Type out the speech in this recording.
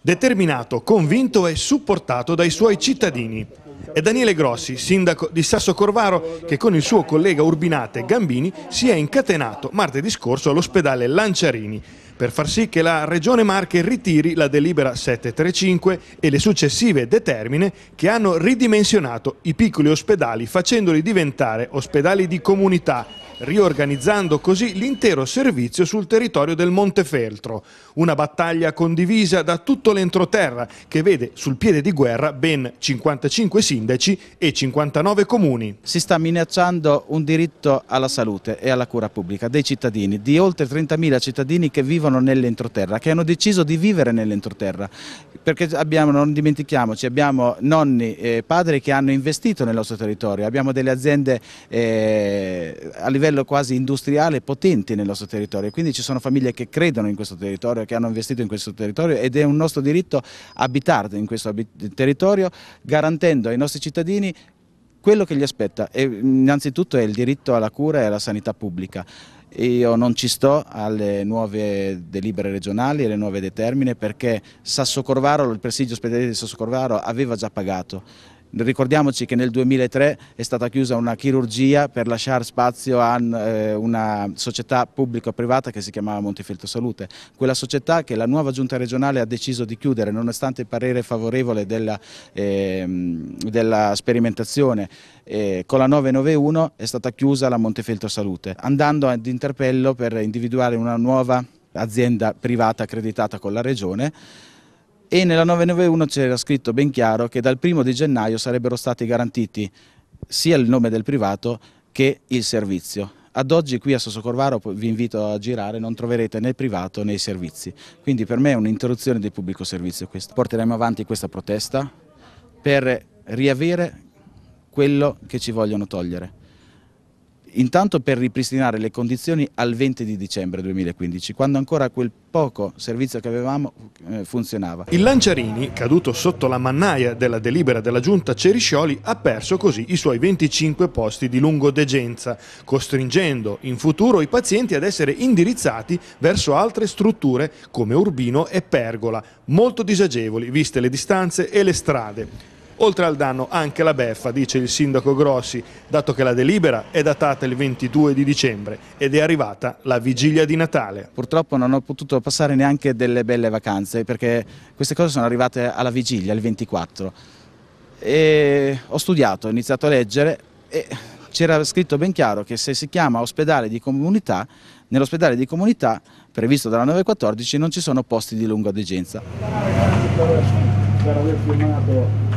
determinato, convinto e supportato dai suoi cittadini. È Daniele Grossi, sindaco di Sasso Corvaro, che con il suo collega Urbinate Gambini si è incatenato martedì scorso all'ospedale Lanciarini per far sì che la Regione Marche ritiri la delibera 735 e le successive determine che hanno ridimensionato i piccoli ospedali facendoli diventare ospedali di comunità riorganizzando così l'intero servizio sul territorio del Montefeltro. Una battaglia condivisa da tutto l'entroterra che vede sul piede di guerra ben 55 sindaci e 59 comuni. Si sta minacciando un diritto alla salute e alla cura pubblica dei cittadini, di oltre 30.000 cittadini che vivono nell'entroterra, che hanno deciso di vivere nell'entroterra, perché abbiamo, non dimentichiamoci, abbiamo nonni e padri che hanno investito nel nostro territorio, abbiamo delle aziende eh, a livello livello quasi industriale potenti nel nostro territorio, quindi ci sono famiglie che credono in questo territorio, che hanno investito in questo territorio ed è un nostro diritto abitare in questo territorio garantendo ai nostri cittadini quello che gli aspetta, e innanzitutto è il diritto alla cura e alla sanità pubblica. Io non ci sto alle nuove delibere regionali e alle nuove determine perché Sasso Corvaro, il presidio ospedale di Sasso Corvaro aveva già pagato Ricordiamoci che nel 2003 è stata chiusa una chirurgia per lasciare spazio a eh, una società pubblico-privata che si chiamava Montefeltro Salute, quella società che la nuova giunta regionale ha deciso di chiudere nonostante il parere favorevole della, eh, della sperimentazione. Eh, con la 991 è stata chiusa la Montefeltro Salute, andando ad interpello per individuare una nuova azienda privata accreditata con la regione e nella 991 c'era scritto ben chiaro che dal primo di gennaio sarebbero stati garantiti sia il nome del privato che il servizio. Ad oggi qui a Corvaro vi invito a girare, non troverete né il privato né i servizi, quindi per me è un'interruzione del pubblico servizio questo. Porteremo avanti questa protesta per riavere quello che ci vogliono togliere intanto per ripristinare le condizioni al 20 di dicembre 2015, quando ancora quel poco servizio che avevamo eh, funzionava. Il Lanciarini, caduto sotto la mannaia della delibera della giunta Ceriscioli, ha perso così i suoi 25 posti di lungodegenza, costringendo in futuro i pazienti ad essere indirizzati verso altre strutture come Urbino e Pergola, molto disagevoli viste le distanze e le strade. Oltre al danno anche la beffa, dice il sindaco Grossi, dato che la delibera è datata il 22 di dicembre ed è arrivata la vigilia di Natale. Purtroppo non ho potuto passare neanche delle belle vacanze perché queste cose sono arrivate alla vigilia, il 24. E ho studiato, ho iniziato a leggere e c'era scritto ben chiaro che se si chiama ospedale di comunità, nell'ospedale di comunità previsto dalla 914 non ci sono posti di lunga degenza. Per aver